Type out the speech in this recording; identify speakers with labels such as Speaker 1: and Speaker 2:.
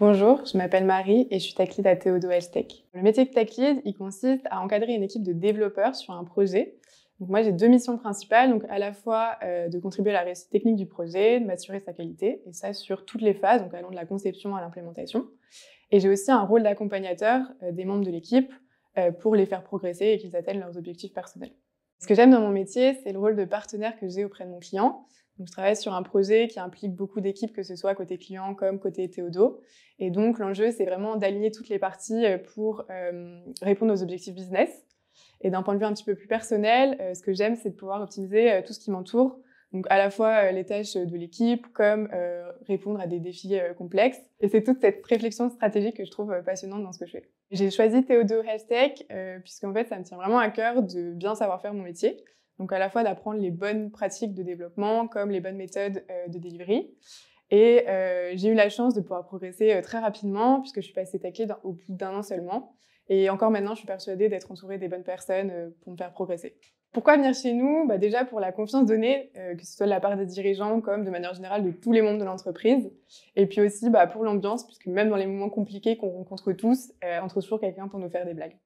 Speaker 1: Bonjour, je m'appelle Marie et je suis tech lead à Théodo Le métier de tech il consiste à encadrer une équipe de développeurs sur un projet. Donc moi, j'ai deux missions principales, donc à la fois euh, de contribuer à la réussite technique du projet, de m'assurer sa qualité, et ça sur toutes les phases, donc allant de la conception à l'implémentation. Et j'ai aussi un rôle d'accompagnateur euh, des membres de l'équipe euh, pour les faire progresser et qu'ils atteignent leurs objectifs personnels. Ce que j'aime dans mon métier, c'est le rôle de partenaire que j'ai auprès de mon client. Donc, je travaille sur un projet qui implique beaucoup d'équipes, que ce soit côté client comme côté Théodo. Et donc, l'enjeu, c'est vraiment d'aligner toutes les parties euh, pour euh, répondre aux objectifs business. Et d'un point de vue un petit peu plus personnel, euh, ce que j'aime, c'est de pouvoir optimiser tout ce qui m'entoure, donc à la fois euh, les tâches euh, de l'équipe comme euh, répondre à des défis complexes. Et c'est toute cette réflexion stratégique que je trouve passionnante dans ce que je fais. J'ai choisi Théodore Hashtag, puisqu'en fait ça me tient vraiment à cœur de bien savoir faire mon métier. Donc à la fois d'apprendre les bonnes pratiques de développement comme les bonnes méthodes de delivery. Et j'ai eu la chance de pouvoir progresser très rapidement puisque je suis passée taquée au bout d'un an seulement. Et encore maintenant, je suis persuadée d'être entourée des bonnes personnes pour me faire progresser. Pourquoi venir chez nous bah Déjà pour la confiance donnée, euh, que ce soit de la part des dirigeants comme de manière générale de tous les membres de l'entreprise. Et puis aussi bah, pour l'ambiance, puisque même dans les moments compliqués qu'on rencontre tous, entre euh, on trouve toujours quelqu'un pour nous faire des blagues.